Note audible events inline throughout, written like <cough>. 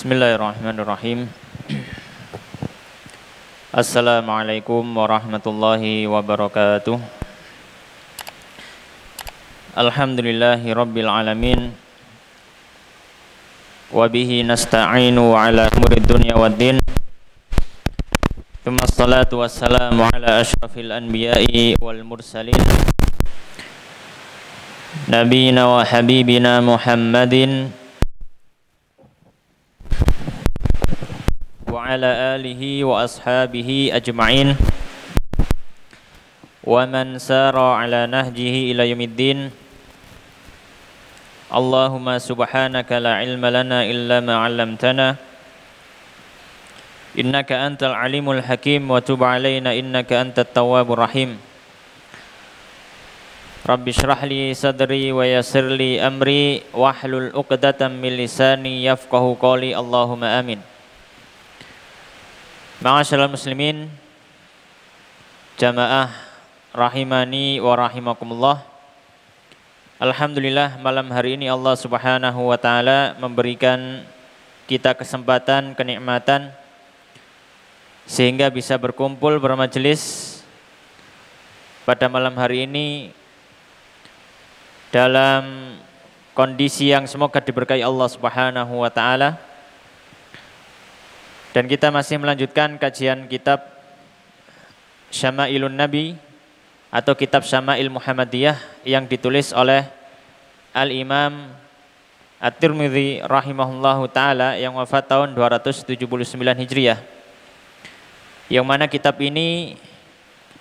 Bismillahirrahmanirrahim Assalamualaikum warahmatullahi wabarakatuh Alhamdulillahi rabbil alamin Wabihi nasta'inu ala umuri dunya wa din Thumma salatu wassalamu ala ashrafil anbiya'i wal mursalin Nabiyina wa habibina Muhammadin على آله وأصحابه أجمعين ومن سار على نهجه إلى يوم الدين اللهم سبحانك لا علم لنا إلا ما علمتنا إنك أنت العليم الحكيم وتب علينا إنك أنت التواب الرحيم رب اشرح لي صدري ويسر لي أمري واحلل عقدة من لساني يفقه قولي اللهم آمين Ma'asyiral muslimin jamaah rahimani wa rahimakumullah Alhamdulillah malam hari ini Allah Subhanahu wa taala memberikan kita kesempatan kenikmatan sehingga bisa berkumpul bermajelis pada malam hari ini dalam kondisi yang semoga diberkahi Allah Subhanahu wa taala dan kita masih melanjutkan kajian kitab Syama'ilun Nabi atau kitab Syama'il Muhammadiyah yang ditulis oleh Al-Imam At-Tirmidzi rahimahullahu taala yang wafat tahun 279 Hijriah. Yang mana kitab ini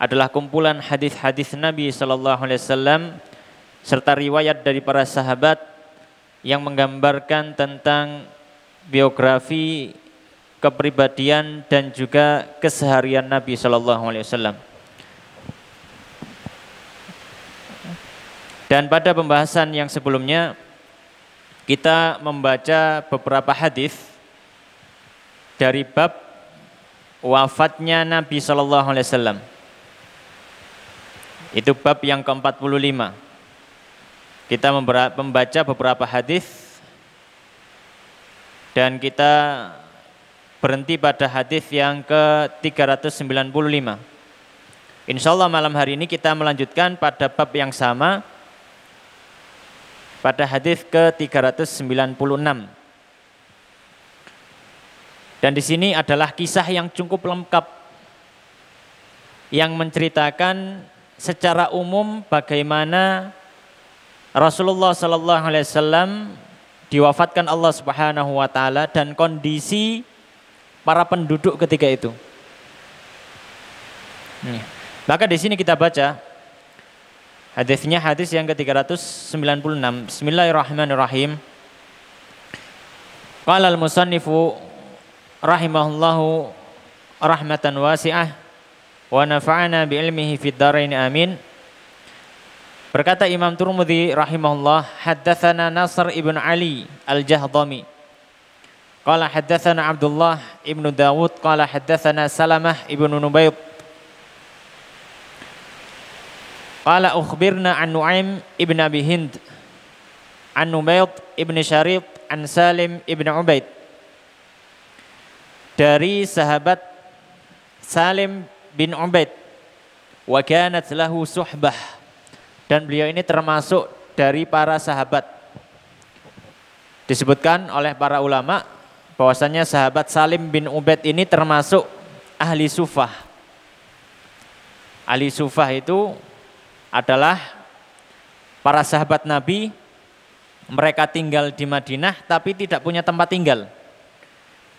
adalah kumpulan hadis-hadis Nabi Shallallahu alaihi wasallam serta riwayat dari para sahabat yang menggambarkan tentang biografi kepribadian dan juga keseharian Nabi Shallallahu Alaihi Wasallam. Dan pada pembahasan yang sebelumnya kita membaca beberapa hadis dari bab wafatnya Nabi Shallallahu Alaihi Wasallam. Itu bab yang ke-45. Kita membaca beberapa hadis dan kita berhenti pada hadis yang ke-395. Insya Allah malam hari ini kita melanjutkan pada bab yang sama pada hadis ke-396. Dan di sini adalah kisah yang cukup lengkap yang menceritakan secara umum bagaimana Rasulullah Sallallahu Alaihi Wasallam diwafatkan Allah Subhanahu Wa Taala dan kondisi para penduduk ketika itu. Nih. Maka di sini kita baca hadisnya hadis yang ke-396. Bismillahirrahmanirrahim. Qala al-musannifu rahimahullahu rahmatan wasi'ah wa nafa'ana bi ilmihi fid dharain amin. Berkata Imam Turmudi rahimahullah, haddatsana Nasr ibn Ali al-Jahdami Qala haddathana Abdullah ibn Dawud qala haddathana Salamah ibn Nubayt Qala ukhbirna an Nu'im ibn Abi Hind an Nubayt ibn Syarid an Salim ibn Ubaid dari sahabat Salim bin Ubaid wa kanat lahu suhbah dan beliau ini termasuk dari para sahabat disebutkan oleh para ulama bahwasanya sahabat Salim bin Ubed ini termasuk ahli sufah. Ahli sufah itu adalah para sahabat Nabi mereka tinggal di Madinah tapi tidak punya tempat tinggal.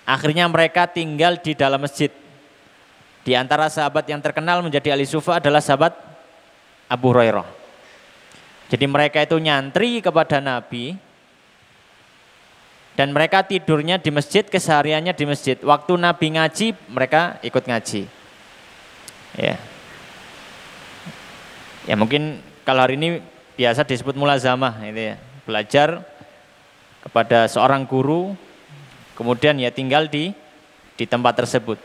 Akhirnya mereka tinggal di dalam masjid. Di antara sahabat yang terkenal menjadi ahli sufah adalah sahabat Abu Hurairah. Jadi mereka itu nyantri kepada Nabi, dan mereka tidurnya di masjid, kesehariannya di masjid. Waktu Nabi ngaji, mereka ikut ngaji. Ya. Ya mungkin kalau hari ini biasa disebut mulazamah itu ya. Belajar kepada seorang guru, kemudian ya tinggal di di tempat tersebut.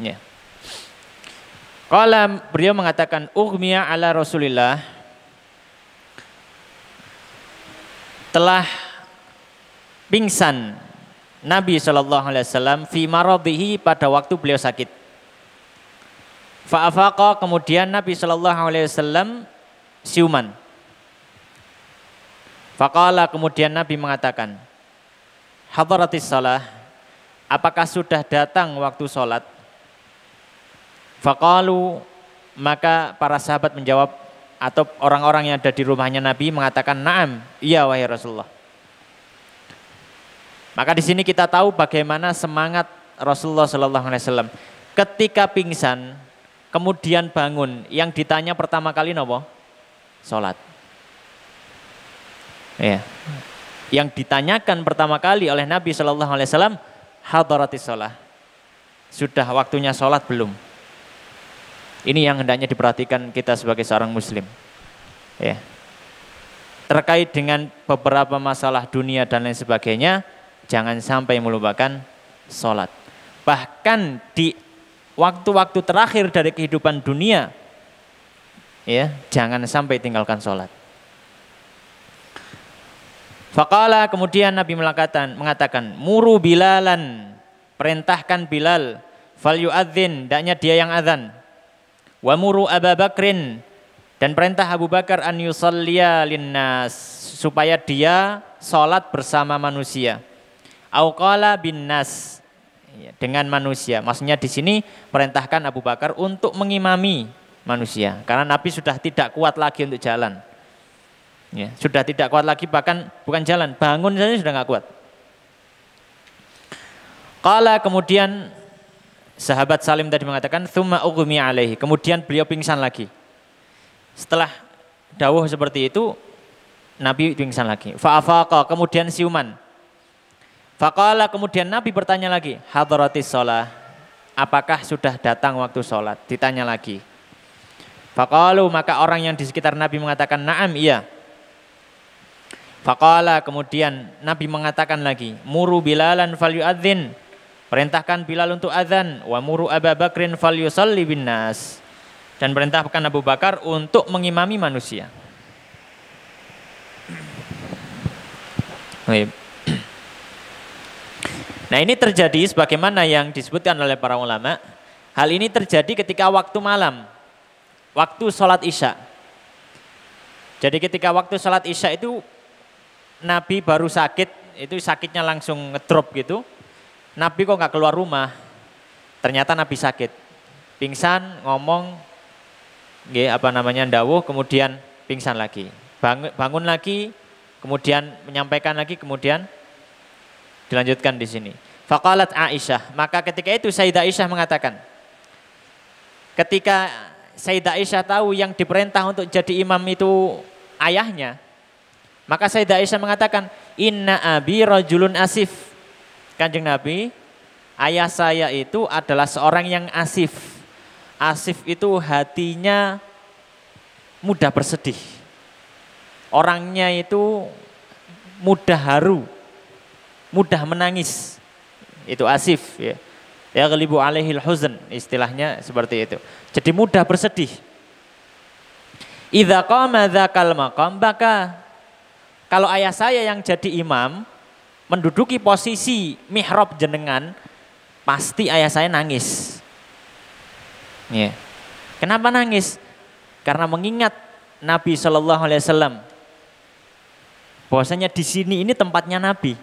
Ya. Kalau beliau mengatakan ugmiya ala Rasulillah telah pingsan Nabi Shallallahu Alaihi Wasallam fi maradihi pada waktu beliau sakit. Fa'afaqa kemudian Nabi Shallallahu Alaihi Wasallam siuman. Fakala kemudian Nabi mengatakan, Hadratis salah, apakah sudah datang waktu sholat? Fakalu, maka para sahabat menjawab, atau orang-orang yang ada di rumahnya Nabi mengatakan, Naam, iya wahai Rasulullah. Maka di sini kita tahu bagaimana semangat Rasulullah Shallallahu Alaihi Wasallam ketika pingsan, kemudian bangun. Yang ditanya pertama kali nopo? salat, Ya. Yang ditanyakan pertama kali oleh Nabi Shallallahu Alaihi Wasallam, hadaratis sholat. Sudah waktunya sholat belum? Ini yang hendaknya diperhatikan kita sebagai seorang Muslim. Ya. Terkait dengan beberapa masalah dunia dan lain sebagainya, jangan sampai melupakan sholat. Bahkan di waktu-waktu terakhir dari kehidupan dunia, ya jangan sampai tinggalkan sholat. Fakala kemudian Nabi melakatan, mengatakan muru bilalan, perintahkan Bilal, fal yu'adzin, daknya dia yang azan. Wa muru Abu Bakrin, dan perintah Abu Bakar an yusallia linnas, supaya dia sholat bersama manusia. Auqala bin nas iya, dengan manusia. Maksudnya di sini perintahkan Abu Bakar untuk mengimami manusia karena Nabi sudah tidak kuat lagi untuk jalan. Ya, sudah tidak kuat lagi bahkan bukan jalan, bangun saja sudah nggak kuat. Kala kemudian sahabat Salim tadi mengatakan thumma ughmi alaihi. Kemudian beliau pingsan lagi. Setelah dawuh seperti itu Nabi pingsan lagi. Fa'afaqa kemudian siuman. Fakallah kemudian Nabi bertanya lagi, hadrati sholat, apakah sudah datang waktu sholat? Ditanya lagi. Fakallah maka orang yang di sekitar Nabi mengatakan, naam iya. Fakallah kemudian Nabi mengatakan lagi, muru bilalan fal yu'adzin, perintahkan Bilal untuk azan, wa muru Abu Bakrin fal yusalli bin nas. Dan perintahkan Abu Bakar untuk mengimami manusia. Baik. Nah ini terjadi sebagaimana yang disebutkan oleh para ulama. Hal ini terjadi ketika waktu malam, waktu sholat isya. Jadi ketika waktu sholat isya itu Nabi baru sakit, itu sakitnya langsung ngedrop gitu. Nabi kok nggak keluar rumah, ternyata Nabi sakit. Pingsan, ngomong, ya, apa namanya, dawuh, kemudian pingsan lagi. Bangun, bangun lagi, kemudian menyampaikan lagi, kemudian Dilanjutkan di sini. Faqalat Aisyah, maka ketika itu Sayyidah Aisyah mengatakan, ketika Sayyidah Aisyah tahu yang diperintah untuk jadi imam itu ayahnya, maka Sayyidah Aisyah mengatakan, "Inna abi rajulun asif." Kanjeng Nabi, ayah saya itu adalah seorang yang asif. Asif itu hatinya mudah bersedih. Orangnya itu mudah haru, mudah menangis. Itu asif ya. Ya gelibu alaihil huzn istilahnya seperti itu. Jadi mudah bersedih. Idza qama dzakal maqam baka. Kalau ayah saya yang jadi imam menduduki posisi mihrab jenengan, pasti ayah saya nangis. Ya. Kenapa nangis? Karena mengingat Nabi Shallallahu Alaihi Wasallam. Bahwasanya di sini ini tempatnya Nabi.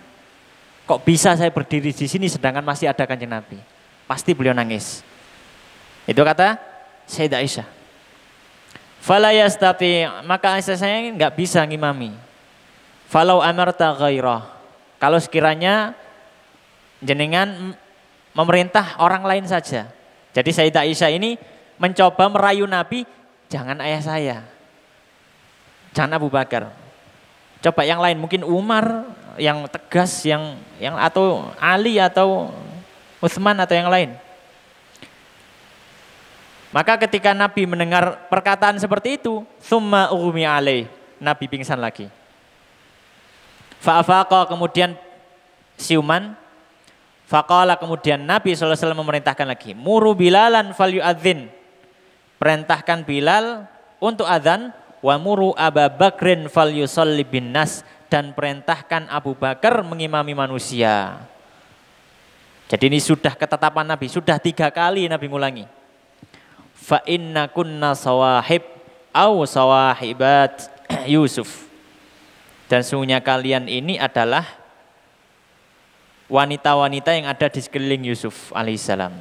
Kok bisa saya berdiri di sini sedangkan masih ada kanjeng Nabi? Pasti beliau nangis. Itu kata Sayyidah Aisyah. Falayas tapi maka Aisyah saya nggak bisa ngimami. Falau amarta ghairah. Kalau sekiranya jenengan memerintah orang lain saja. Jadi Sayyidah Aisyah ini mencoba merayu Nabi, jangan ayah saya. Jangan Abu Bakar. Coba yang lain, mungkin Umar, yang tegas yang yang atau Ali atau Utsman atau yang lain. Maka ketika Nabi mendengar perkataan seperti itu, summa ummi alaih, Nabi pingsan lagi. Fa'afaqa kemudian siuman, faqala kemudian Nabi SAW memerintahkan lagi, muru bilalan fal yu'adzin, perintahkan Bilal untuk azan, wa muru Aba Bakrin fal yusalli bin nas dan perintahkan Abu Bakar mengimami manusia. Jadi ini sudah ketetapan Nabi, sudah tiga kali Nabi mengulangi. Fa inna kunna sawahib au sawahibat <clears throat> Yusuf. Dan sungguhnya kalian ini adalah wanita-wanita yang ada di sekeliling Yusuf alaihissalam.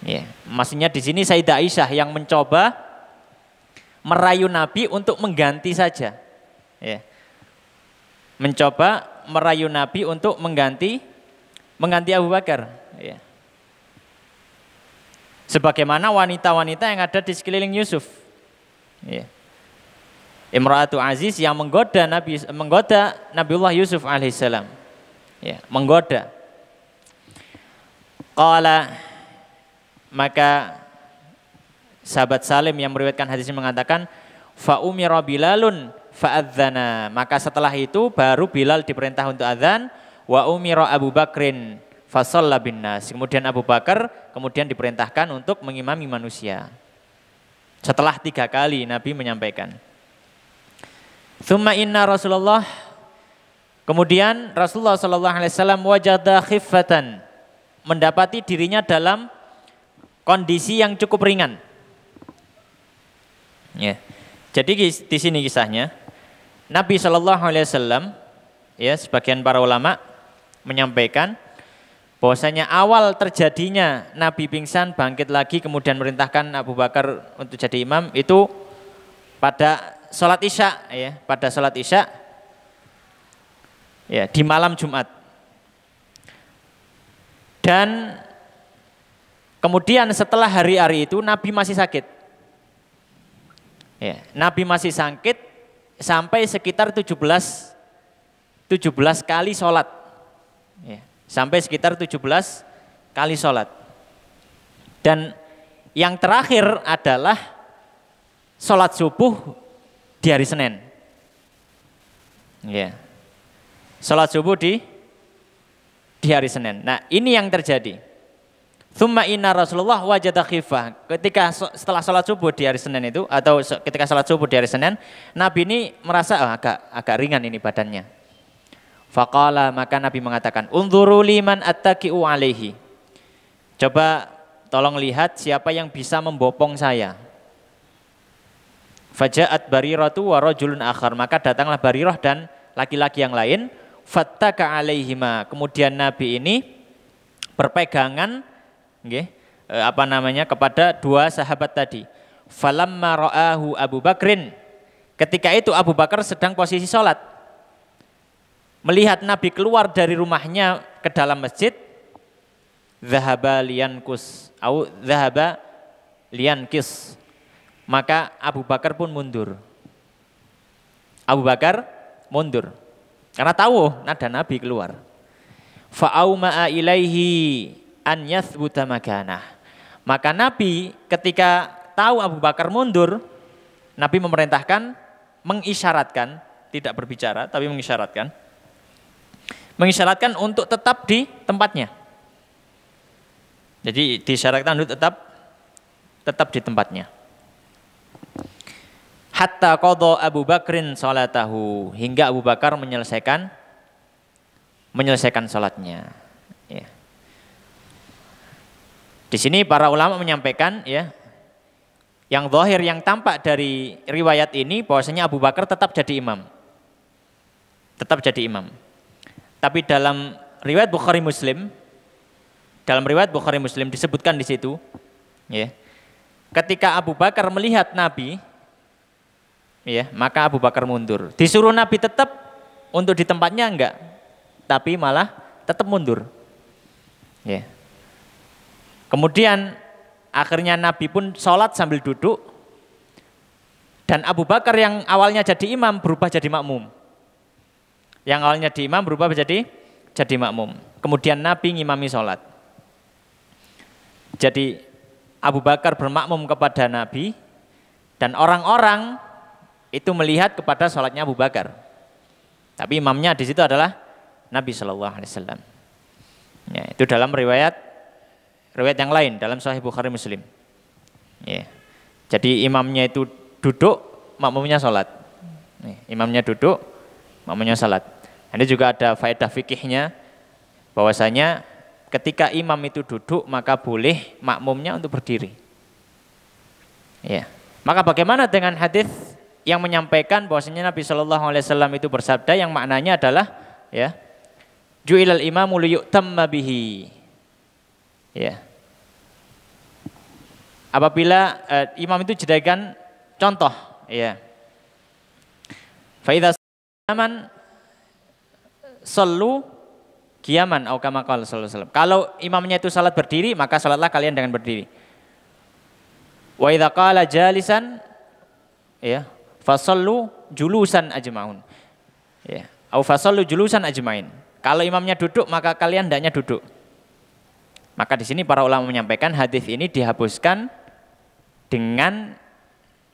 Ya, yeah. maksudnya di sini Sayyidah Aisyah yang mencoba merayu Nabi untuk mengganti saja. Yeah mencoba merayu Nabi untuk mengganti mengganti Abu Bakar. Ya. Sebagaimana wanita-wanita yang ada di sekeliling Yusuf. Ya. Imratu Aziz yang menggoda Nabi menggoda Nabiullah Yusuf alaihissalam. Ya, menggoda. Qala maka sahabat Salim yang meriwayatkan hadis ini mengatakan fa Bilalun Fa'adzana. Maka setelah itu baru Bilal diperintah untuk azan wa umira Abu Bakrin fasalla bin Kemudian Abu Bakar kemudian diperintahkan untuk mengimami manusia. Setelah tiga kali Nabi menyampaikan. Thumma inna Rasulullah Kemudian Rasulullah Shallallahu Alaihi Wasallam wajada khifatan mendapati dirinya dalam kondisi yang cukup ringan. Ya. Jadi di sini kisahnya Nabi Shallallahu Alaihi Wasallam, ya sebagian para ulama menyampaikan bahwasanya awal terjadinya Nabi pingsan bangkit lagi kemudian merintahkan Abu Bakar untuk jadi imam itu pada sholat isya, ya pada sholat isya, ya di malam Jumat dan kemudian setelah hari-hari itu Nabi masih sakit. Ya, Nabi masih sakit sampai sekitar 17 17 kali sholat. Ya, sampai sekitar 17 kali sholat. Dan yang terakhir adalah sholat subuh di hari Senin. Ya. Sholat subuh di di hari Senin. Nah ini yang terjadi. Thumma inna Rasulullah wajada khifah. Ketika setelah sholat subuh di hari Senin itu, atau ketika sholat subuh di hari Senin, Nabi ini merasa oh, agak agak ringan ini badannya. Faqala maka Nabi mengatakan, Unzuru liman attaqi'u alaihi. Coba tolong lihat siapa yang bisa membopong saya. Faja'at barirah wa rajulun akhar. Maka datanglah barirah dan laki-laki yang lain. Fattaka alaihima. Kemudian Nabi ini berpegangan nggih okay. E, apa namanya kepada dua sahabat tadi. Falamma ra'ahu Abu Bakrin. Ketika itu Abu Bakar sedang posisi sholat. Melihat Nabi keluar dari rumahnya ke dalam masjid, zahaba liankus au zahaba liankis maka Abu Bakar pun mundur Abu Bakar mundur karena tahu ada Nabi keluar fa'auma'a ilaihi an yathbuta makanah. Maka Nabi ketika tahu Abu Bakar mundur, Nabi memerintahkan mengisyaratkan, tidak berbicara tapi mengisyaratkan. Mengisyaratkan untuk tetap di tempatnya. Jadi disyaratkan untuk tetap tetap di tempatnya. Hatta qadha Abu Bakrin salatahu hingga Abu Bakar menyelesaikan menyelesaikan salatnya. Di sini para ulama menyampaikan ya yang zahir yang tampak dari riwayat ini bahwasanya Abu Bakar tetap jadi imam. Tetap jadi imam. Tapi dalam riwayat Bukhari Muslim dalam riwayat Bukhari Muslim disebutkan di situ ya. Ketika Abu Bakar melihat Nabi ya, maka Abu Bakar mundur. Disuruh Nabi tetap untuk di tempatnya enggak, tapi malah tetap mundur. Ya. Kemudian akhirnya Nabi pun sholat sambil duduk dan Abu Bakar yang awalnya jadi imam berubah jadi makmum. Yang awalnya di imam berubah menjadi jadi makmum. Kemudian Nabi ngimami sholat. Jadi Abu Bakar bermakmum kepada Nabi dan orang-orang itu melihat kepada sholatnya Abu Bakar. Tapi imamnya di situ adalah Nabi Shallallahu Alaihi Wasallam. Ya, itu dalam riwayat Riwayat yang lain dalam Sahih Bukhari Muslim. Ya. Jadi imamnya itu duduk, makmumnya sholat. Nih, imamnya duduk, makmumnya sholat. Ini juga ada faedah fikihnya, bahwasanya ketika imam itu duduk maka boleh makmumnya untuk berdiri. Ya. Maka bagaimana dengan hadis yang menyampaikan bahwasanya Nabi Shallallahu Alaihi Wasallam itu bersabda yang maknanya adalah ya juilal imamu liyutamma bihi Ya. Apabila eh, imam itu jadikan contoh, ya. Faida salaman selu kiaman au kama qala sallallahu Kalau imamnya itu salat berdiri, maka salatlah kalian dengan berdiri. Wa idza qala jalisan ya, fasallu julusan ajmaun. Ya, au fasallu julusan ajmain. Kalau imamnya duduk, maka kalian hendaknya duduk. Maka di sini para ulama menyampaikan hadis ini dihapuskan dengan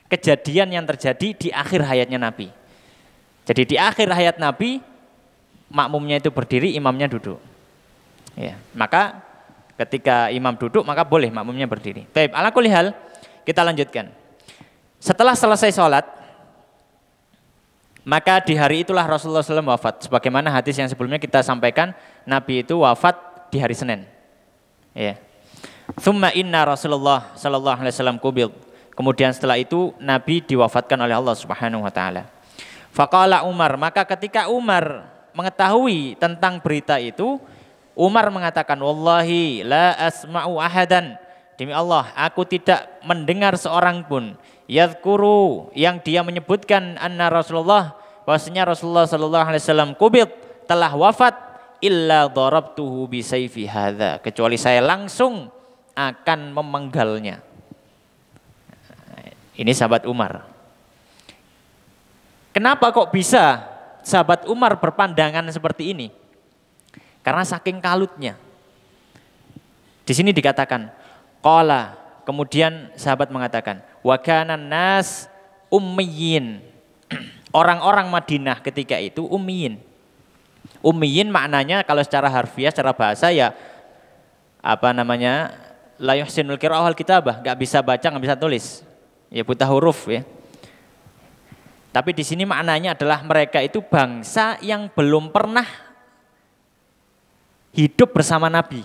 kejadian yang terjadi di akhir hayatnya Nabi. Jadi di akhir hayat Nabi makmumnya itu berdiri, imamnya duduk. Ya, maka ketika imam duduk maka boleh makmumnya berdiri. Baik, ala kulihal kita lanjutkan. Setelah selesai sholat, maka di hari itulah Rasulullah SAW wafat. Sebagaimana hadis yang sebelumnya kita sampaikan, Nabi itu wafat di hari Senin. Ya. Thumma inna Rasulullah sallallahu alaihi wasallam kubil. Kemudian setelah itu Nabi diwafatkan oleh Allah Subhanahu wa taala. Faqala Umar, maka ketika Umar mengetahui tentang berita itu, Umar mengatakan, "Wallahi la asma'u ahadan." Demi Allah, aku tidak mendengar seorang pun yadhkuru yang dia menyebutkan anna Rasulullah bahwasanya Rasulullah sallallahu alaihi wasallam kubit telah wafat illa bi sayfi hadza kecuali saya langsung akan memenggalnya ini sahabat Umar kenapa kok bisa sahabat Umar berpandangan seperti ini karena saking kalutnya di sini dikatakan qala kemudian sahabat mengatakan wa nas ummiyin <clears throat> orang-orang Madinah ketika itu ummiyin Umiyin maknanya kalau secara harfiah, secara bahasa ya apa namanya? La yuhsinul kita kitabah, nggak bisa baca, nggak bisa tulis. Ya buta huruf ya. Tapi di sini maknanya adalah mereka itu bangsa yang belum pernah hidup bersama Nabi.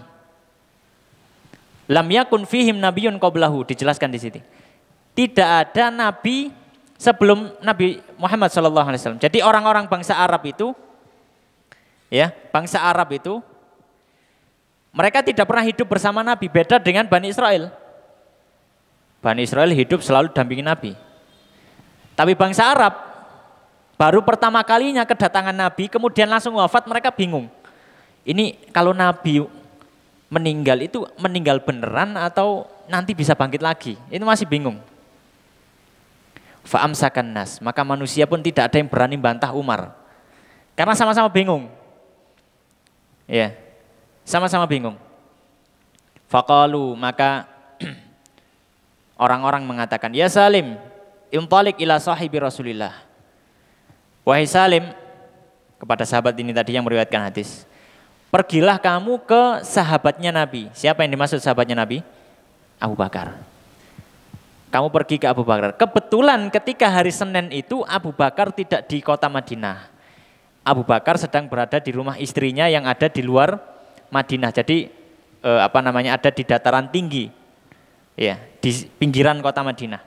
Lam yakun fihim nabiyyun qablahu, dijelaskan di sini. Tidak ada nabi sebelum Nabi Muhammad SAW. Jadi orang-orang bangsa Arab itu ya bangsa Arab itu mereka tidak pernah hidup bersama Nabi beda dengan Bani Israel Bani Israel hidup selalu dampingi Nabi tapi bangsa Arab baru pertama kalinya kedatangan Nabi kemudian langsung wafat mereka bingung ini kalau Nabi meninggal itu meninggal beneran atau nanti bisa bangkit lagi itu masih bingung Fa'amsakan nas, maka manusia pun tidak ada yang berani bantah Umar. Karena sama-sama bingung, Ya. Sama-sama bingung. Faqalu maka <clears throat> orang-orang mengatakan, "Ya Salim, intalik ila sahibi Rasulillah." Wahai Salim, kepada sahabat ini tadi yang meriwayatkan hadis. Pergilah kamu ke sahabatnya Nabi. Siapa yang dimaksud sahabatnya Nabi? Abu Bakar. Kamu pergi ke Abu Bakar. Kebetulan ketika hari Senin itu Abu Bakar tidak di kota Madinah. Abu Bakar sedang berada di rumah istrinya yang ada di luar Madinah. Jadi eh, apa namanya ada di dataran tinggi, ya di pinggiran kota Madinah.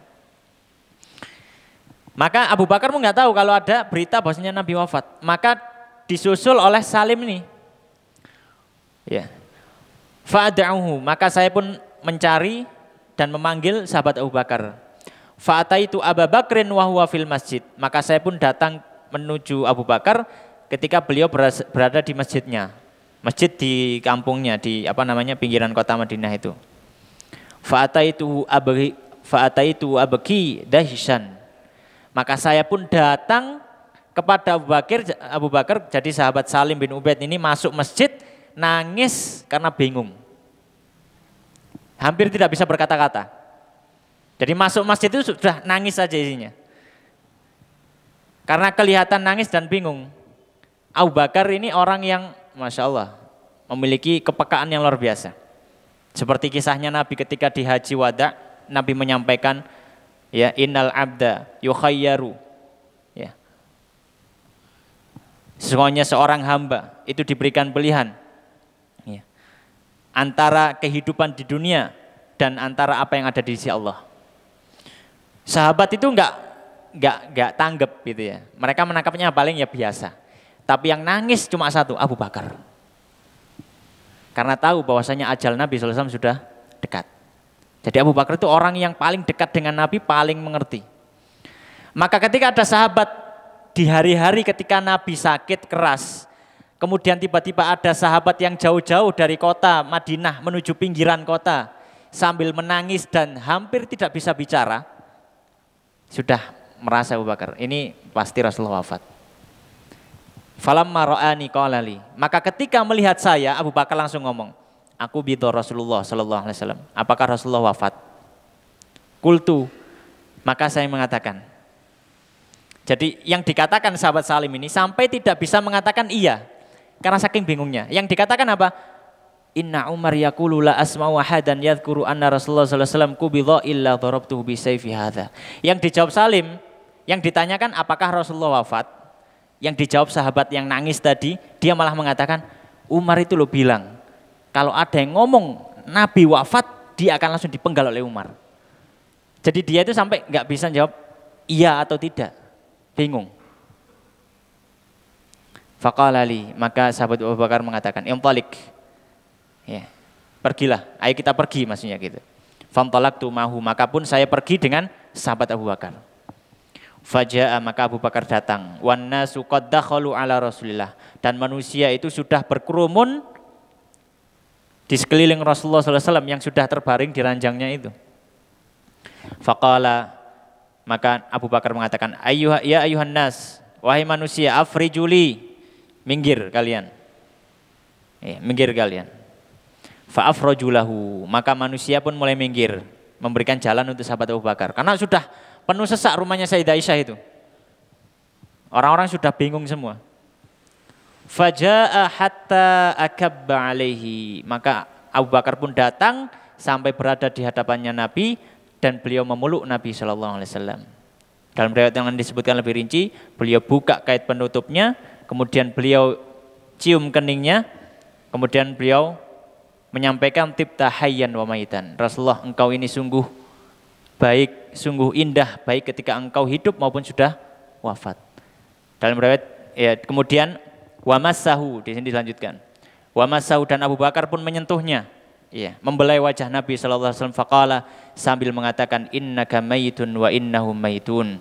Maka Abu Bakar pun nggak tahu kalau ada berita bahwasanya Nabi wafat. Maka disusul oleh Salim nih. Ya. Fa'ada'uhu, maka saya pun mencari dan memanggil sahabat Abu Bakar. itu Abu Bakrin wa huwa fil masjid. Maka saya pun datang menuju Abu Bakar ketika beliau berada di masjidnya. Masjid di kampungnya di apa namanya pinggiran kota Madinah itu. Fa'ataitu abagi fa'ataitu abagi dahisan. Maka saya pun datang kepada Abu Bakar, Abu Bakar jadi sahabat Salim bin Ubaid ini masuk masjid nangis karena bingung. Hampir tidak bisa berkata-kata. Jadi masuk masjid itu sudah nangis saja isinya. Karena kelihatan nangis dan bingung. Abu Bakar ini orang yang Masya Allah memiliki kepekaan yang luar biasa. Seperti kisahnya Nabi ketika di Haji Wada, Nabi menyampaikan ya innal abda yukhayyaru ya. Semuanya seorang hamba itu diberikan pilihan ya. antara kehidupan di dunia dan antara apa yang ada di sisi Allah. Sahabat itu enggak nggak nggak tanggap gitu ya. Mereka menangkapnya paling ya biasa. Tapi yang nangis cuma satu, Abu Bakar. Karena tahu bahwasanya ajal Nabi SAW sudah dekat. Jadi Abu Bakar itu orang yang paling dekat dengan Nabi, paling mengerti. Maka ketika ada sahabat di hari-hari ketika Nabi sakit keras, kemudian tiba-tiba ada sahabat yang jauh-jauh dari kota Madinah menuju pinggiran kota, sambil menangis dan hampir tidak bisa bicara, sudah merasa Abu Bakar, ini pasti Rasulullah wafat. Falamma ra'ani qalali. Maka ketika melihat saya Abu Bakar langsung ngomong, aku bido Rasulullah sallallahu alaihi wasallam. Apakah Rasulullah wafat? Kultu. Maka saya mengatakan. Jadi yang dikatakan sahabat Salim ini sampai tidak bisa mengatakan iya karena saking bingungnya. Yang dikatakan apa? Inna Umar yaqulu la asma'u ahadan yadhkuru anna Rasulullah sallallahu alaihi wasallam qubidha illa darabtuhu bi sayfi hadha. Yang dijawab Salim, yang ditanyakan apakah Rasulullah wafat? Yang dijawab sahabat yang nangis tadi, dia malah mengatakan, Umar itu lo bilang, kalau ada yang ngomong Nabi wafat, dia akan langsung dipenggal oleh Umar. Jadi dia itu sampai nggak bisa jawab iya atau tidak, bingung. Fakalali maka sahabat Abu Bakar mengatakan, yang Ya. Pergilah, ayo kita pergi maksudnya gitu. Fantolak tu mahu, maka pun saya pergi dengan sahabat Abu Bakar. Faja'a maka Abu Bakar datang. Wan nasu qad ala Rasulillah dan manusia itu sudah berkerumun di sekeliling Rasulullah SAW yang sudah terbaring di ranjangnya itu. Faqala maka Abu Bakar mengatakan ayuha ya ayuhan nas wahai manusia afrijuli minggir kalian. Iya, minggir kalian. Fa'afrojulahu maka manusia pun mulai minggir memberikan jalan untuk sahabat Abu Bakar karena sudah Penuh sesak rumahnya Sayyidah Aisyah itu. Orang-orang sudah bingung semua. Faja'a hatta akabba alaihi. Maka Abu Bakar pun datang sampai berada di hadapannya Nabi dan beliau memeluk Nabi Shallallahu Alaihi Wasallam. Dalam riwayat yang disebutkan lebih rinci, beliau buka kait penutupnya, kemudian beliau cium keningnya, kemudian beliau menyampaikan tip tahayyan wa maitan. Rasulullah engkau ini sungguh baik sungguh indah baik ketika engkau hidup maupun sudah wafat. Dalam riwayat ya, kemudian wamasahu di sini dilanjutkan. Wamasahu dan Abu Bakar pun menyentuhnya. Ya, membelai wajah Nabi sallallahu alaihi wasallam faqala sambil mengatakan innaka maitun wa innahum maitun.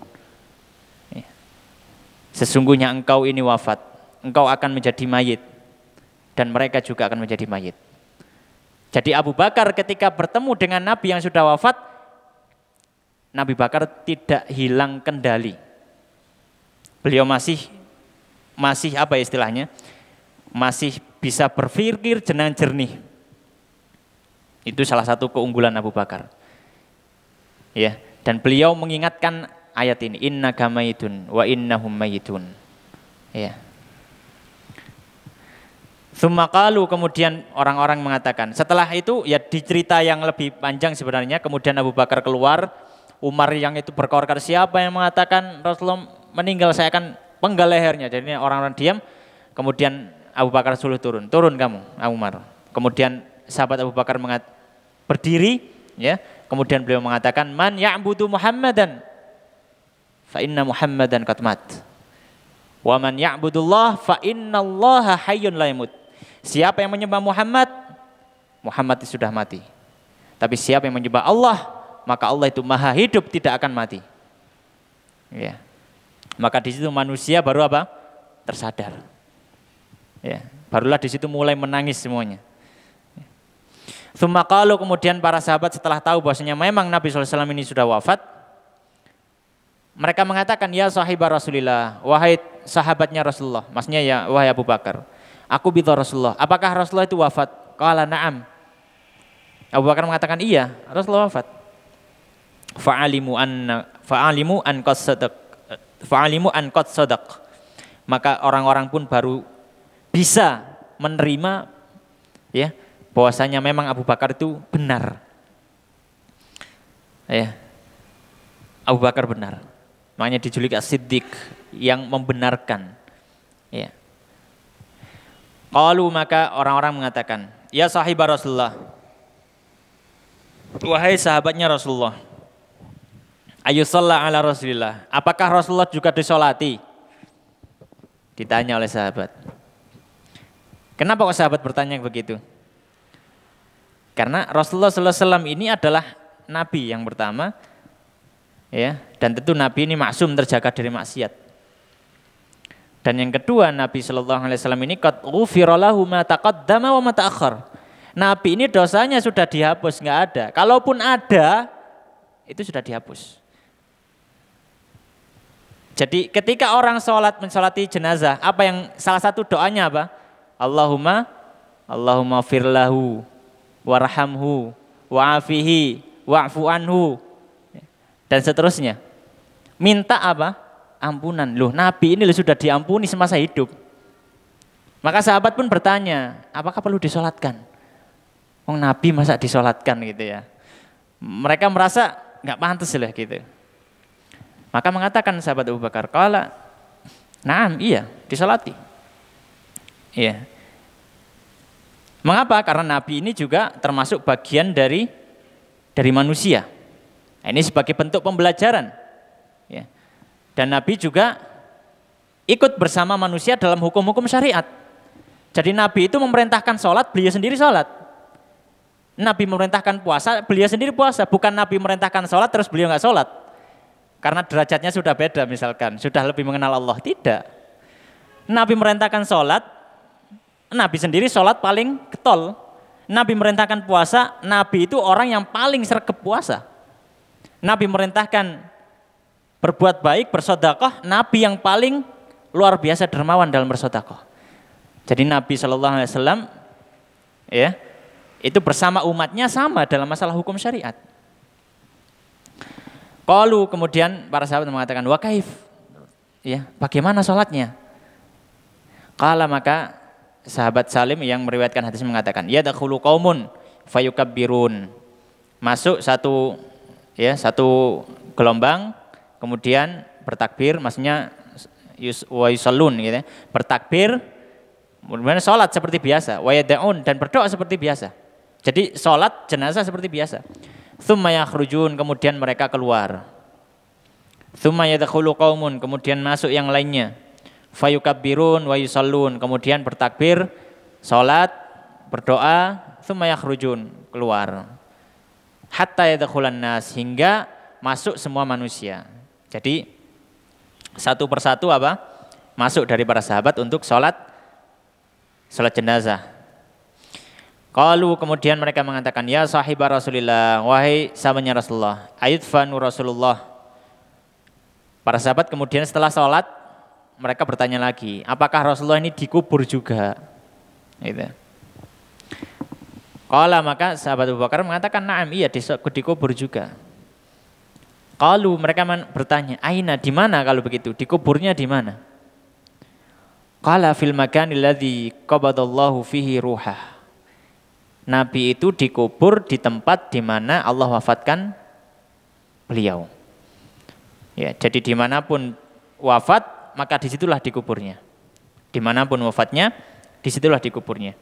Ya. Sesungguhnya engkau ini wafat, engkau akan menjadi mayit dan mereka juga akan menjadi mayit. Jadi Abu Bakar ketika bertemu dengan Nabi yang sudah wafat Nabi Bakar tidak hilang kendali. Beliau masih masih apa istilahnya? Masih bisa berpikir jenang jernih. Itu salah satu keunggulan Abu Bakar. Ya, dan beliau mengingatkan ayat ini inna gamaitun wa innahum mayitun. Ya. Sumakalu kemudian orang-orang mengatakan setelah itu ya di yang lebih panjang sebenarnya kemudian Abu Bakar keluar Umar yang itu berkorkar siapa yang mengatakan Rasulullah meninggal saya akan penggal lehernya. Jadi orang-orang diam. Kemudian Abu Bakar Suluh turun. Turun kamu Umar. Kemudian sahabat Abu Bakar mengat berdiri ya. Kemudian beliau mengatakan man ya'budu Muhammadan fa inna Muhammadan qad mat. Wa man ya'budullah fa inna hayyun la yamut. Siapa yang menyembah Muhammad, Muhammad sudah mati. Tapi siapa yang menyembah Allah, maka Allah itu maha hidup tidak akan mati. Ya. Maka di situ manusia baru apa? Tersadar. Ya. Barulah di situ mulai menangis semuanya. Ya. Sumakalu kemudian para sahabat setelah tahu bahwasanya memang Nabi SAW ini sudah wafat, mereka mengatakan, ya sahibah Rasulillah, wahai sahabatnya Rasulullah, maksudnya ya wahai Abu Bakar, aku bidho Rasulullah, apakah Rasulullah itu wafat? Kala na'am. Abu Bakar mengatakan, iya, Rasulullah wafat fa'alimu anna fa'alimu an qad sadaq fa'alimu an qad sadaq maka orang-orang pun baru bisa menerima ya bahwasanya memang Abu Bakar itu benar ya Abu Bakar benar makanya dijuluki Siddiq yang membenarkan ya Qalu maka orang-orang mengatakan ya sahibah Rasulullah wahai sahabatnya Rasulullah sholat ala Rasulillah. Apakah Rasulullah juga disolati? Ditanya oleh sahabat. Kenapa kok sahabat bertanya begitu? Karena Rasulullah SAW ini adalah nabi yang pertama, ya, dan tentu nabi ini maksum terjaga dari maksiat. Dan yang kedua, Nabi Shallallahu Alaihi Wasallam ini kat ufirolahu matakot dama wa Akhar. Nabi ini dosanya sudah dihapus, nggak ada. Kalaupun ada, itu sudah dihapus. Jadi ketika orang sholat mensolati jenazah, apa yang salah satu doanya apa? Allahumma Allahumma firlahu warhamhu wa'afihi wa'fu anhu dan seterusnya. Minta apa? Ampunan. Loh, Nabi ini loh sudah diampuni semasa hidup. Maka sahabat pun bertanya, apakah perlu disolatkan? Wong Nabi masa disolatkan gitu ya. Mereka merasa nggak pantas lah gitu. Maka mengatakan sahabat Abu Bakar, kala, naam, iya, disolati. Iya. Mengapa? Karena Nabi ini juga termasuk bagian dari dari manusia. Nah, ini sebagai bentuk pembelajaran. Ya. Dan Nabi juga ikut bersama manusia dalam hukum-hukum syariat. Jadi Nabi itu memerintahkan sholat, beliau sendiri sholat. Nabi memerintahkan puasa, beliau sendiri puasa. Bukan Nabi memerintahkan sholat, terus beliau nggak sholat. Karena derajatnya sudah beda misalkan, sudah lebih mengenal Allah. Tidak. Nabi merentahkan sholat, Nabi sendiri sholat paling ketol. Nabi merentahkan puasa, Nabi itu orang yang paling sergap puasa. Nabi merentahkan berbuat baik, bersodakoh, Nabi yang paling luar biasa dermawan dalam bersodakoh. Jadi Nabi Shallallahu Alaihi Wasallam ya itu bersama umatnya sama dalam masalah hukum syariat. Kalu kemudian para sahabat mengatakan wa kaif? Ya, bagaimana sholatnya? Kala maka sahabat Salim yang meriwayatkan hadis mengatakan, ya dakhulu kaumun birun, Masuk satu ya satu gelombang kemudian bertakbir maksudnya yus, wa yusallun gitu ya. Bertakbir kemudian sholat seperti biasa, wa yada'un dan berdoa seperti biasa. Jadi sholat jenazah seperti biasa. Thumma yakhrujun, kemudian mereka keluar. Thumma yadkhulu qaumun, kemudian masuk yang lainnya. Fayukabbirun wa yusallun, kemudian bertakbir, salat, berdoa, thumma yakhrujun, keluar. Hatta yadkhulan nas, hingga masuk semua manusia. Jadi satu persatu apa? Masuk dari para sahabat untuk salat salat jenazah. Kalau kemudian mereka mengatakan ya sahibah Rasulullah, wahai sahabatnya Rasulullah ayat fanu Rasulullah Para sahabat kemudian setelah sholat mereka bertanya lagi apakah Rasulullah ini dikubur juga gitu. Kala maka sahabat Abu Bakar mengatakan naam iya dikubur juga. Kalau mereka bertanya, aina di mana kalau begitu? Dikuburnya di mana? Qala fil makanil ladzi qabadallahu fihi ruhah. Nabi itu dikubur di tempat di mana Allah wafatkan beliau. Ya, jadi dimanapun wafat, maka disitulah dikuburnya. Dimanapun wafatnya, disitulah dikuburnya.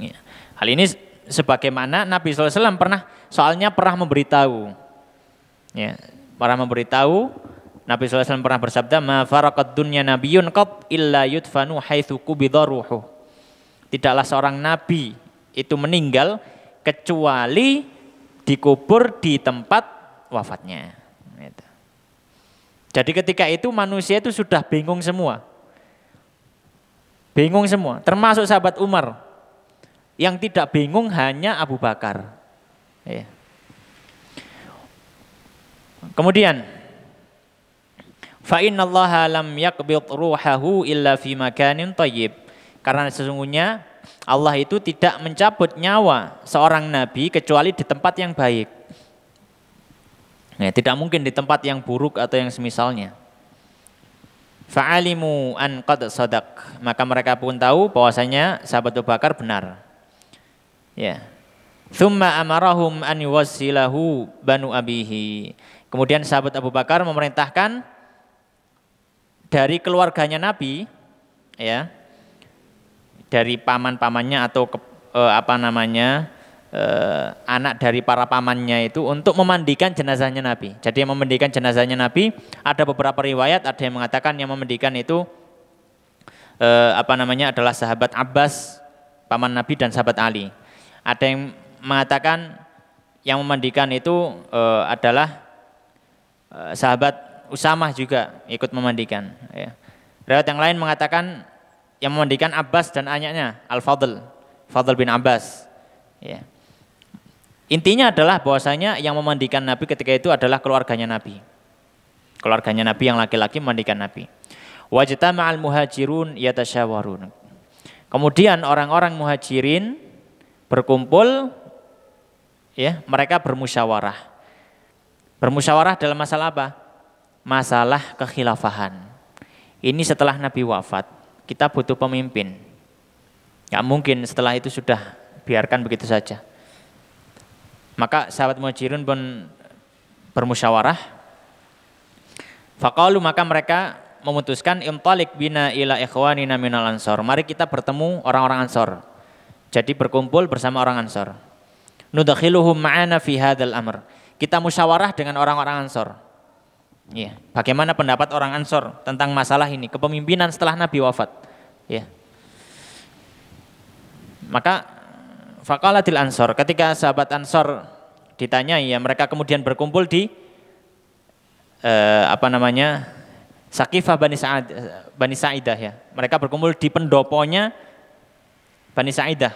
Ya. Hal ini sebagaimana Nabi SAW pernah, soalnya pernah memberitahu. Ya, pernah memberitahu, Nabi SAW pernah bersabda, Ma farakat dunya nabiyun qat illa yudfanu haithu kubidaruhu Tidaklah seorang nabi itu meninggal kecuali dikubur di tempat wafatnya. Gitu. Jadi ketika itu manusia itu sudah bingung semua. Bingung semua, termasuk sahabat Umar. Yang tidak bingung hanya Abu Bakar. Iya. Kemudian فَإِنَّ اللَّهَ لَمْ يَقْبِطْ رُوحَهُ إِلَّا فِي مَكَانٍ طَيِّبٍ karena sesungguhnya Allah itu tidak mencabut nyawa seorang nabi kecuali di tempat yang baik. Nah, tidak mungkin di tempat yang buruk atau yang semisalnya. Fa'alimu an qad sadak. Maka mereka pun tahu bahwasanya sahabat Abu Bakar benar. Ya. Thumma amarahum an yuwassilahu banu abihi. Kemudian sahabat Abu Bakar memerintahkan dari keluarganya Nabi ya dari paman-pamannya atau ke, eh, apa namanya eh, anak dari para pamannya itu untuk memandikan jenazahnya Nabi. Jadi yang memandikan jenazahnya Nabi ada beberapa riwayat ada yang mengatakan yang memandikan itu eh, apa namanya adalah sahabat Abbas paman Nabi dan sahabat Ali. Ada yang mengatakan yang memandikan itu eh, adalah eh, sahabat Usamah juga ikut memandikan. Ya. Riwayat yang lain mengatakan yang memandikan Abbas dan anaknya Al-Fadl, Fadl bin Abbas. Ya. Intinya adalah bahwasanya yang memandikan Nabi ketika itu adalah keluarganya Nabi. Keluarganya Nabi yang laki-laki memandikan Nabi. maal muhajirun yatasyawarun. Kemudian orang-orang muhajirin berkumpul ya, mereka bermusyawarah. Bermusyawarah dalam masalah apa? Masalah kekhilafahan. Ini setelah Nabi wafat kita butuh pemimpin. Ya mungkin setelah itu sudah biarkan begitu saja. Maka sahabat Mujirun pun bermusyawarah. Fakalu maka mereka memutuskan imtalik bina ila ikhwanina minal ansor. Mari kita bertemu orang-orang ansor. Jadi berkumpul bersama orang ansor. Nudakhiluhum ma'ana fi hadal amr. Kita musyawarah dengan orang-orang ansor. Ya, bagaimana pendapat orang Ansor tentang masalah ini, kepemimpinan setelah Nabi wafat. Ya. Maka faqalatil Ansor, ketika sahabat Ansor ditanya, ya mereka kemudian berkumpul di eh, apa namanya? Sakifah Bani Sa'ad Bani Sa'idah ya. Mereka berkumpul di pendoponya Bani Sa'idah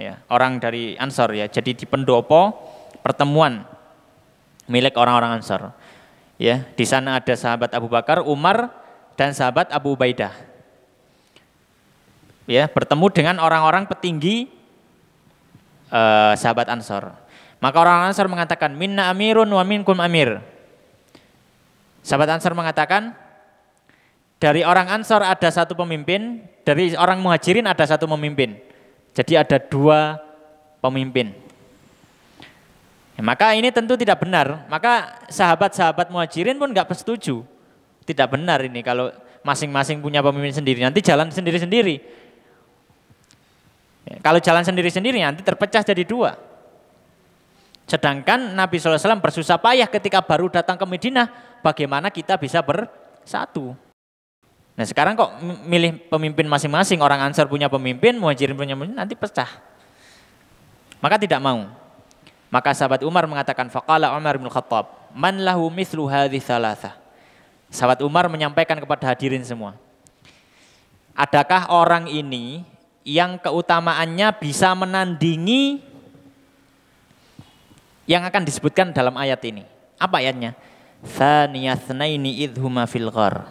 ya, orang dari Ansor ya. Jadi di pendopo pertemuan milik orang-orang Ansor. Ya, di sana ada sahabat Abu Bakar, Umar dan sahabat Abu Ubaidah. Ya, bertemu dengan orang-orang petinggi eh, sahabat Ansor. Maka orang Ansor mengatakan, "Minna amirun wa minkum amir." Sahabat Ansor mengatakan, dari orang Ansor ada satu pemimpin, dari orang Muhajirin ada satu pemimpin. Jadi ada dua pemimpin. Ya, maka ini tentu tidak benar. Maka sahabat-sahabat muhajirin pun nggak setuju. Tidak benar ini kalau masing-masing punya pemimpin sendiri. Nanti jalan sendiri-sendiri. Ya, kalau jalan sendiri-sendiri nanti terpecah jadi dua. Sedangkan Nabi SAW bersusah payah ketika baru datang ke Madinah, bagaimana kita bisa bersatu. Nah sekarang kok milih pemimpin masing-masing, orang Ansar punya pemimpin, Muhajirin punya pemimpin, nanti pecah. Maka tidak mau. Maka sahabat Umar mengatakan faqala Umar bin Khattab, "Man lahu mithlu hadhi thalatha?" Sahabat Umar menyampaikan kepada hadirin semua. Adakah orang ini yang keutamaannya bisa menandingi yang akan disebutkan dalam ayat ini? Apa ayatnya? Thaniyathnaini idhuma fil ghar.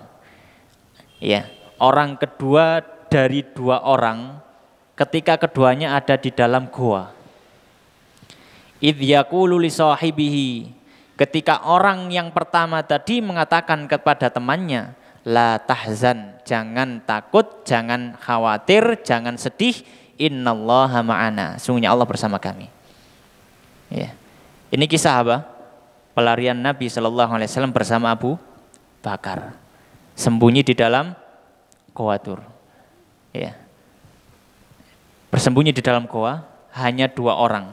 Ya, orang kedua dari dua orang ketika keduanya ada di dalam goa. Idh Ketika orang yang pertama tadi mengatakan kepada temannya, la tahzan, jangan takut, jangan khawatir, jangan sedih, innallaha ma'ana. Sungguhnya Allah bersama kami. Ya. Ini kisah apa? Pelarian Nabi saw alaihi wasallam bersama Abu Bakar. Sembunyi di dalam koatur. Ya. Bersembunyi di dalam goa hanya dua orang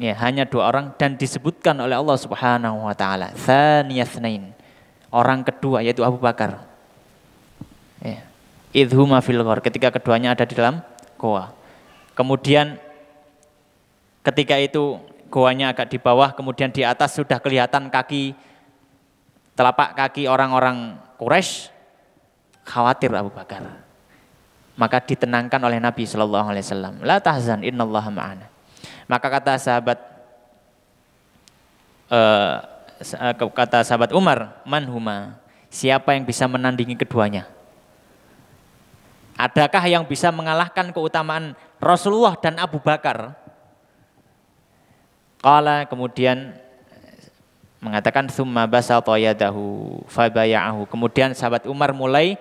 Ya, hanya dua orang dan disebutkan oleh Allah Subhanahu wa taala, tsaniyatsnain. Orang kedua yaitu Abu Bakar. Ya. Idhuma fil ghor, ketika keduanya ada di dalam goa. Kemudian ketika itu goanya agak di bawah, kemudian di atas sudah kelihatan kaki telapak kaki orang-orang Quraisy khawatir Abu Bakar. Maka ditenangkan oleh Nabi Shallallahu Alaihi Wasallam. La tahzan, innallaha ma'ana. Maka kata sahabat uh, kata sahabat Umar, huma? siapa yang bisa menandingi keduanya? Adakah yang bisa mengalahkan keutamaan Rasulullah dan Abu Bakar? Kala kemudian mengatakan summa basata toyadahu fabayahu. Kemudian sahabat Umar mulai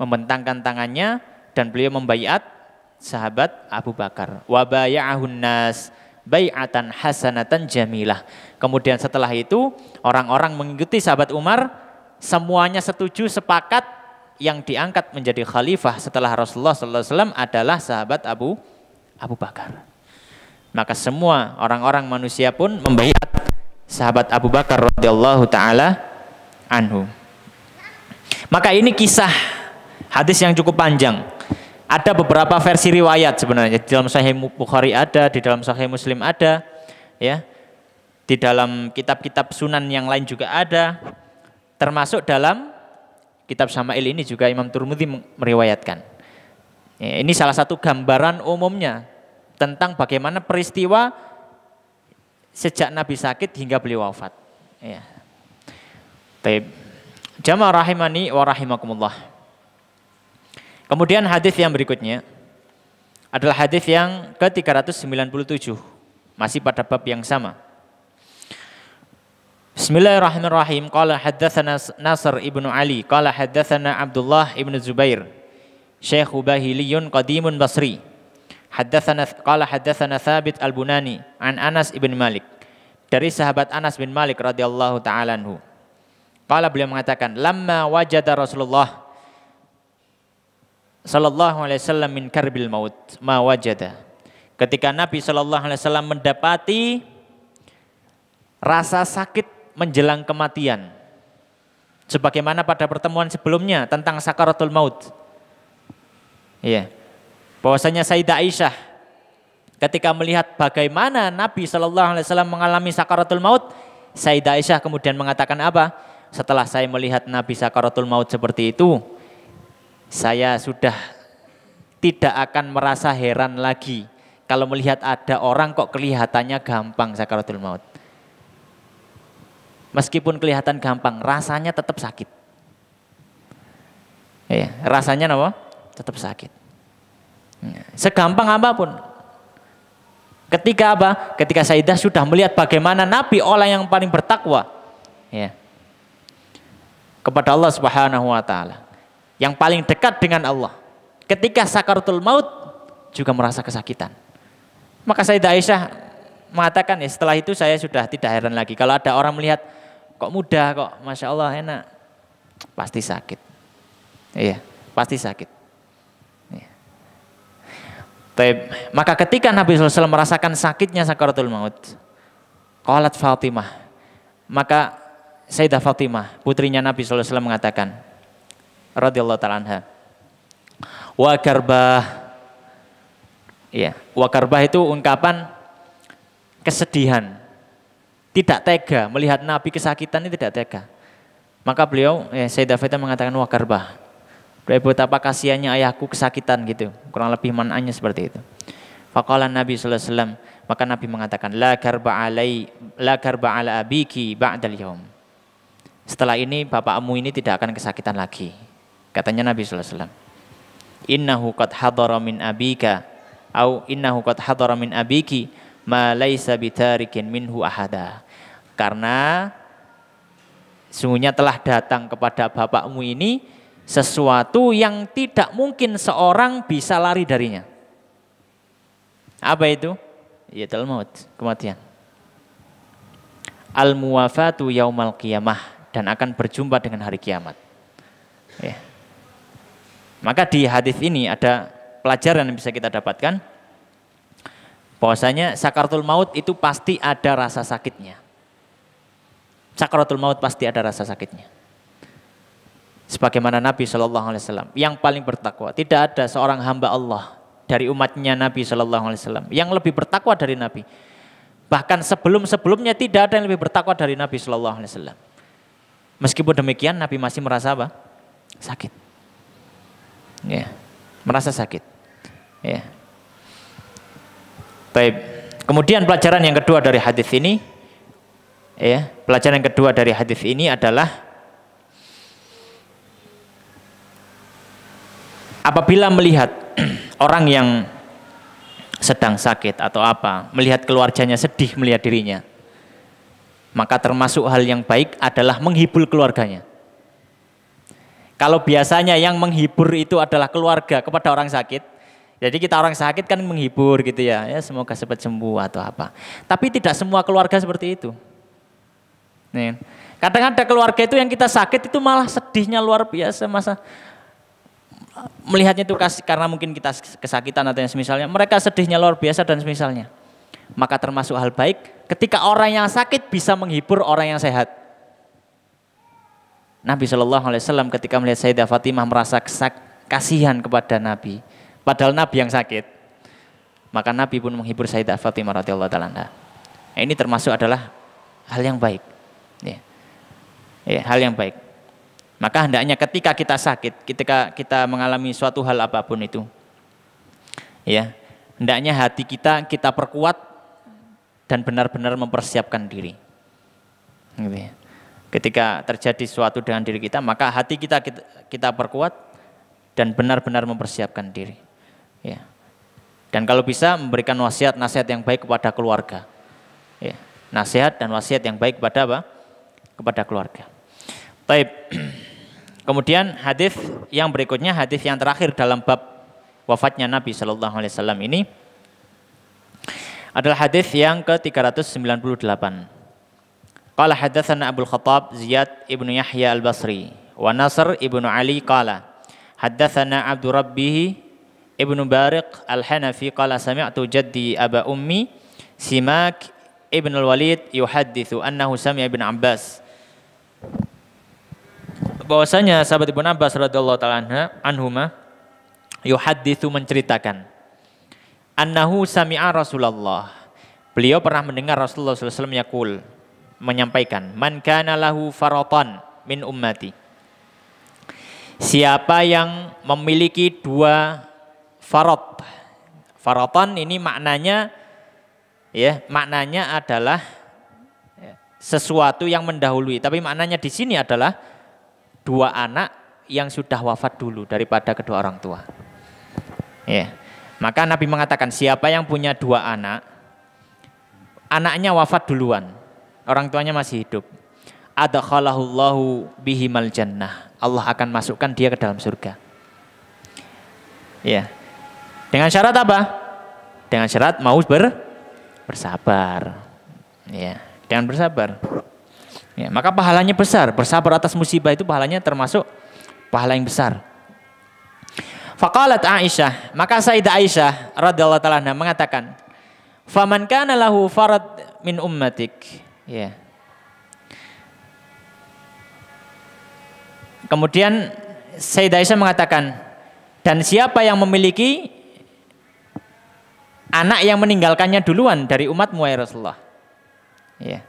membentangkan tangannya dan beliau membayat sahabat Abu Bakar. Wabayahun nas bayatan hasanatan jamilah. Kemudian setelah itu orang-orang mengikuti sahabat Umar semuanya setuju sepakat yang diangkat menjadi khalifah setelah Rasulullah SAW adalah sahabat Abu Abu Bakar. Maka semua orang-orang manusia pun membaiat sahabat Abu Bakar radhiyallahu taala anhu. Maka ini kisah hadis yang cukup panjang ada beberapa versi riwayat sebenarnya. Di dalam Sahih Bukhari ada, di dalam Sahih Muslim ada, ya. Di dalam kitab-kitab sunan yang lain juga ada. Termasuk dalam kitab Syama'il ini juga Imam Turmudi meriwayatkan. Ya, ini salah satu gambaran umumnya tentang bagaimana peristiwa sejak Nabi sakit hingga beliau wafat. Ya. Jamaah rahimani wa rahimakumullah. Kemudian hadis yang berikutnya adalah hadis yang ke-397 masih pada bab yang sama. Bismillahirrahmanirrahim. Qala haddatsana Nasr ibnu Ali, qala haddatsana Abdullah ibnu Zubair, Syekh Bahiliyun qadimun Basri. Haddatsana qala haddatsana Thabit al-Bunani an Anas ibn Malik. Dari sahabat Anas bin Malik radhiyallahu taala anhu. Qala beliau mengatakan, "Lamma wajada Rasulullah sallallahu alaihi wasallam min karbil maut ma wajada. Ketika Nabi sallallahu alaihi wasallam mendapati rasa sakit menjelang kematian. Sebagaimana pada pertemuan sebelumnya tentang sakaratul maut. Iya. Bahwasanya Sayyidah Aisyah ketika melihat bagaimana Nabi sallallahu alaihi wasallam mengalami sakaratul maut, Sayyidah Aisyah kemudian mengatakan apa? Setelah saya melihat Nabi sakaratul maut seperti itu, saya sudah tidak akan merasa heran lagi kalau melihat ada orang kok kelihatannya gampang sakaratul maut. Meskipun kelihatan gampang, rasanya tetap sakit. Ya, rasanya apa? Tetap sakit. Iya, segampang apapun. Ketika apa? Ketika Saidah sudah melihat bagaimana Nabi orang yang paling bertakwa. Ya. Kepada Allah Subhanahu wa taala yang paling dekat dengan Allah. Ketika sakaratul maut juga merasa kesakitan. Maka Sayyidah Aisyah mengatakan ya setelah itu saya sudah tidak heran lagi. Kalau ada orang melihat kok mudah kok Masya Allah enak. Pasti sakit. Iya pasti sakit. Iya. Maka ketika Nabi SAW merasakan sakitnya sakaratul maut. Qalat Fatimah. Maka Sayyidah Fatimah putrinya Nabi SAW mengatakan radhiyallahu taala anha. Wa karbah ya, wa karbah itu ungkapan kesedihan. Tidak tega melihat Nabi kesakitan ini tidak tega. Maka beliau ya, Sayyidah Fatimah mengatakan wa karbah. Betapa kasihannya ayahku kesakitan gitu. Kurang lebih mananya seperti itu. Faqala Nabi sallallahu alaihi wasallam, maka Nabi mengatakan la karba alai la karba ala abiki ba'dal yaum. Setelah ini bapakmu ini tidak akan kesakitan lagi. Katanya Nabi sallallahu alaihi wasallam, "Innahu qad hadara min abika au innahu qad hadara min abiki ma laisa bitarikin minhu ahada." Karena sungguhnya telah datang kepada bapakmu ini sesuatu yang tidak mungkin seorang bisa lari darinya. Apa itu? Ya maut, kematian. Al muwafatu yaumal qiyamah dan akan berjumpa dengan hari kiamat. Ya. Maka di hadis ini ada pelajaran yang bisa kita dapatkan bahwasanya sakaratul maut itu pasti ada rasa sakitnya. Sakaratul maut pasti ada rasa sakitnya. Sebagaimana Nabi Shallallahu Alaihi Wasallam yang paling bertakwa, tidak ada seorang hamba Allah dari umatnya Nabi Shallallahu Alaihi Wasallam yang lebih bertakwa dari Nabi. Bahkan sebelum-sebelumnya tidak ada yang lebih bertakwa dari Nabi Shallallahu Alaihi Wasallam. Meskipun demikian Nabi masih merasa apa? Sakit ya merasa sakit ya baik kemudian pelajaran yang kedua dari hadis ini ya pelajaran yang kedua dari hadis ini adalah apabila melihat <clears throat> orang yang sedang sakit atau apa melihat keluarganya sedih melihat dirinya maka termasuk hal yang baik adalah menghibur keluarganya kalau biasanya yang menghibur itu adalah keluarga kepada orang sakit, jadi kita orang sakit kan menghibur gitu ya, ya semoga cepat sembuh atau apa. Tapi tidak semua keluarga seperti itu. Nih, kadang ada keluarga itu yang kita sakit itu malah sedihnya luar biasa masa melihatnya itu karena mungkin kita kesakitan atau yang semisalnya. Mereka sedihnya luar biasa dan semisalnya. Maka termasuk hal baik ketika orang yang sakit bisa menghibur orang yang sehat. Nabi Shallallahu Alaihi Wasallam ketika melihat Sayyidah Fatimah merasa kasihan kepada Nabi, padahal Nabi yang sakit. Maka Nabi pun menghibur Sayyidah Fatimah radhiyallahu taala. Ini termasuk adalah hal yang baik. Ya. ya, hal yang baik. Maka hendaknya ketika kita sakit, ketika kita mengalami suatu hal apapun itu, ya hendaknya hati kita kita perkuat dan benar-benar mempersiapkan diri. Gitu ya. Ketika terjadi sesuatu dengan diri kita, maka hati kita kita, kita perkuat dan benar-benar mempersiapkan diri. Ya. Dan kalau bisa memberikan wasiat nasihat yang baik kepada keluarga. Ya. Nasihat dan wasiat yang baik kepada apa? Kepada keluarga. Baik. <clears throat> Kemudian hadis yang berikutnya hadis yang terakhir dalam bab wafatnya Nabi Shallallahu Alaihi Wasallam ini adalah hadis yang ke 398. Qala haddatsana Abdul Khattab Ziyad ibnu Yahya al-Basri wa Nasr ibnu Ali qala hadatsana Abdu Rabbih ibnu Bariq al-Hanafi qala sami'tu jaddi aba ummi Simak ibnu al-Walid yuhadditsu annahu sami'a ibn Abbas bahwasanya sahabat Ibnu Abbas radhiyallahu taala anhuma yuhadditsu menceritakan annahu sami'a Rasulullah beliau pernah mendengar Rasulullah sallallahu wasallam yaqul menyampaikan, "Man kana lahu faratan min ummati." Siapa yang memiliki dua farot. Faratan ini maknanya ya, maknanya adalah ya, sesuatu yang mendahului, tapi maknanya di sini adalah dua anak yang sudah wafat dulu daripada kedua orang tua. Ya. Maka Nabi mengatakan siapa yang punya dua anak, anaknya wafat duluan, orang tuanya masih hidup. Adakhalahullahu bihimal jannah. Allah akan masukkan dia ke dalam surga. Ya. Dengan syarat apa? Dengan syarat mau ber bersabar. Ya, dengan bersabar. Ya, maka pahalanya besar. Bersabar atas musibah itu pahalanya termasuk pahala yang besar. Faqalat Aisyah, maka Sayyidah Aisyah radhiyallahu taala mengatakan, "Faman kana lahu farad min ummatik." Ya. Kemudian Sayyidah Aisyah mengatakan, dan siapa yang memiliki anak yang meninggalkannya duluan dari umat ya Rasulullah. Ya.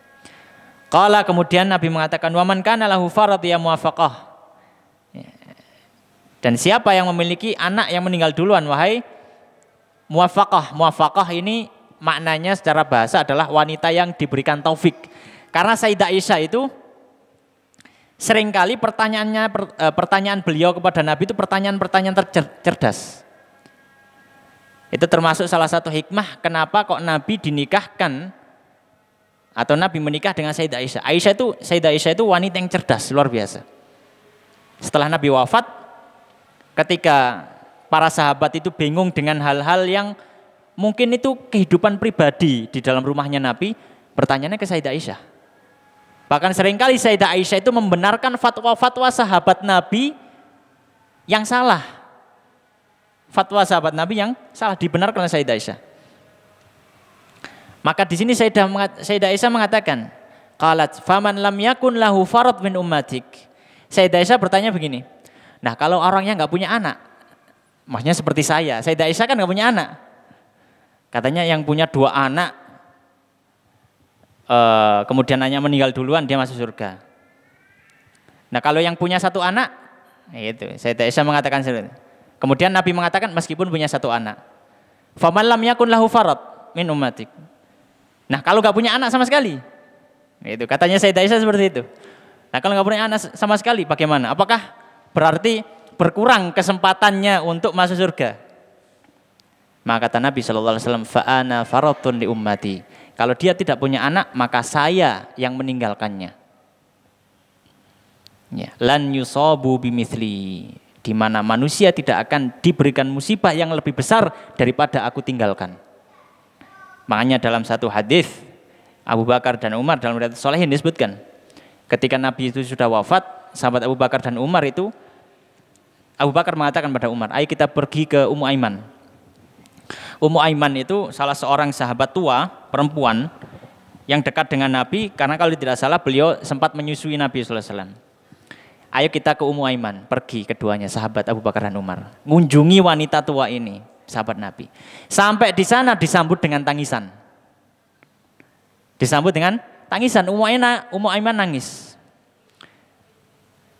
Kala kemudian Nabi mengatakan waman kana lahu farad ya muwafaqah. Iya. Dan siapa yang memiliki anak yang meninggal duluan wahai muwafaqah. Muwafaqah ini maknanya secara bahasa adalah wanita yang diberikan taufik. Karena Sayyidah Aisyah itu seringkali pertanyaannya eh, pertanyaan beliau kepada Nabi itu pertanyaan-pertanyaan tercerdas. Itu termasuk salah satu hikmah kenapa kok Nabi dinikahkan atau Nabi menikah dengan Sayyidah Aisyah. Aisyah itu Sayyidah Aisyah itu wanita yang cerdas luar biasa. Setelah Nabi wafat ketika para sahabat itu bingung dengan hal-hal yang mungkin itu kehidupan pribadi di dalam rumahnya Nabi, pertanyaannya ke Sayyidah Aisyah. Bahkan seringkali Sayyidah Aisyah itu membenarkan fatwa-fatwa sahabat Nabi yang salah. Fatwa sahabat Nabi yang salah dibenarkan oleh Sayyidah Aisyah. Maka di sini Sayyidah, Sayyidah Aisyah mengatakan, Qalat faman lam yakun lahu farad min ummatik. Sayyidah Aisyah bertanya begini, nah kalau orangnya nggak punya anak, maksudnya seperti saya, Sayyidah Aisyah kan nggak punya anak. Katanya yang punya dua anak uh, kemudian hanya meninggal duluan dia masuk surga. Nah kalau yang punya satu anak, itu saya tidak bisa mengatakan seperti Kemudian Nabi mengatakan meskipun punya satu anak, faman lam yakun lahu farad min umatik. Nah kalau nggak punya anak sama sekali, itu katanya saya bisa seperti itu. Nah kalau nggak punya anak sama sekali, bagaimana? Apakah berarti berkurang kesempatannya untuk masuk surga? Maka kata Nabi Shallallahu Alaihi Wasallam, faana faratun di ummati kalau dia tidak punya anak, maka saya yang meninggalkannya. Ya, lan yusobu bimithli di mana manusia tidak akan diberikan musibah yang lebih besar daripada aku tinggalkan. Makanya dalam satu hadis Abu Bakar dan Umar dalam riwayat Solehin disebutkan ketika Nabi itu sudah wafat, sahabat Abu Bakar dan Umar itu Abu Bakar mengatakan pada Umar, "Ayo kita pergi ke Ummu Aiman." Ummu Aiman itu salah seorang sahabat tua perempuan yang dekat dengan Nabi karena kalau tidak salah beliau sempat menyusui Nabi SAW. Ayo kita ke Ummu Aiman, pergi keduanya sahabat Abu Bakar dan Umar. Mengunjungi wanita tua ini, sahabat Nabi. Sampai di sana disambut dengan tangisan. Disambut dengan tangisan, Ummu Aiman, Ummu Aiman nangis.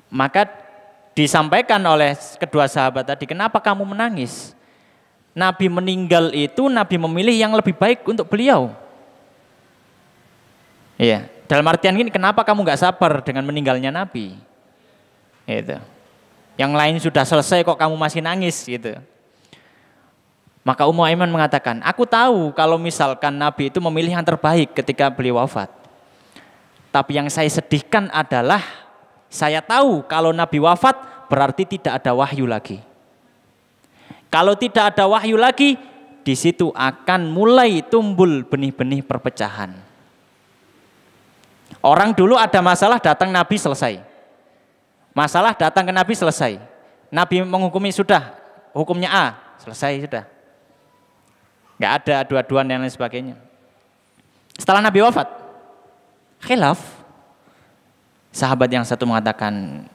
Maka disampaikan oleh kedua sahabat tadi, kenapa kamu menangis? Nabi meninggal itu Nabi memilih yang lebih baik untuk beliau. Iya, dalam artian ini kenapa kamu nggak sabar dengan meninggalnya Nabi? Itu. Yang lain sudah selesai kok kamu masih nangis gitu. Maka Ummu Aiman mengatakan, aku tahu kalau misalkan Nabi itu memilih yang terbaik ketika beliau wafat. Tapi yang saya sedihkan adalah saya tahu kalau Nabi wafat berarti tidak ada wahyu lagi. Kalau tidak ada wahyu lagi, di situ akan mulai tumbul benih-benih perpecahan. Orang dulu ada masalah datang Nabi selesai. Masalah datang ke Nabi selesai. Nabi menghukumi sudah, hukumnya A, selesai sudah. Enggak ada aduan-aduan dan lain sebagainya. Setelah Nabi wafat, khilaf. Sahabat yang satu mengatakan,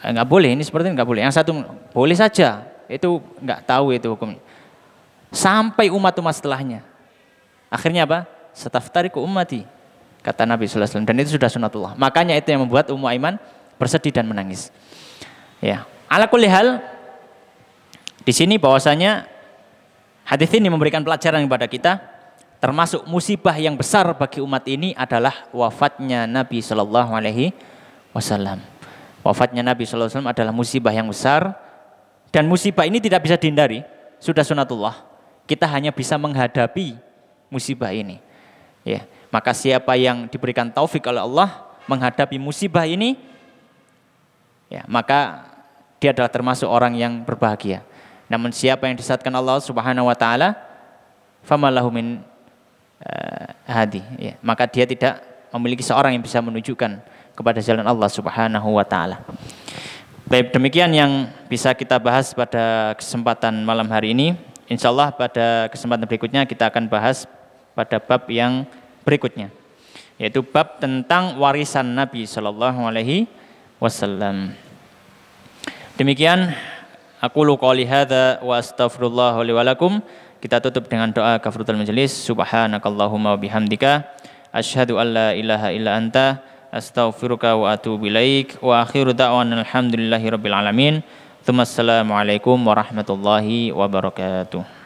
enggak boleh, ini seperti ini enggak boleh. Yang satu, boleh saja itu nggak tahu itu hukumnya. Sampai umat-umat setelahnya. Akhirnya apa? umat ummati. Kata Nabi SAW. Dan itu sudah sunatullah. Makanya itu yang membuat Ummu iman bersedih dan menangis. Ya. Ala kulli hal, di sini bahwasanya hadis ini memberikan pelajaran kepada kita termasuk musibah yang besar bagi umat ini adalah wafatnya Nabi Shallallahu Alaihi Wasallam. Wafatnya Nabi Shallallahu Alaihi Wasallam adalah musibah yang besar dan musibah ini tidak bisa dihindari, sudah sunatullah. Kita hanya bisa menghadapi musibah ini. Ya, maka siapa yang diberikan taufik oleh Allah menghadapi musibah ini, ya, maka dia adalah termasuk orang yang berbahagia. Namun siapa yang disatkan Allah Subhanahu wa taala, famalahu min uh, hadi, ya, maka dia tidak memiliki seorang yang bisa menunjukkan kepada jalan Allah Subhanahu wa taala. Baik, demikian yang bisa kita bahas pada kesempatan malam hari ini. Insya Allah pada kesempatan berikutnya kita akan bahas pada bab yang berikutnya, yaitu bab tentang warisan Nabi Shallallahu Alaihi Wasallam. Demikian aku qawli hadza wa astaghfirullah li Kita tutup dengan doa kafaratul majelis. Subhanakallahumma wa bihamdika Alla an la ilaha illa anta astaghfiruka wa atubu ilaik wa akhiru da'wana alhamdulillahi rabbil alamin. Assalamualaikum warahmatullahi wabarakatuh.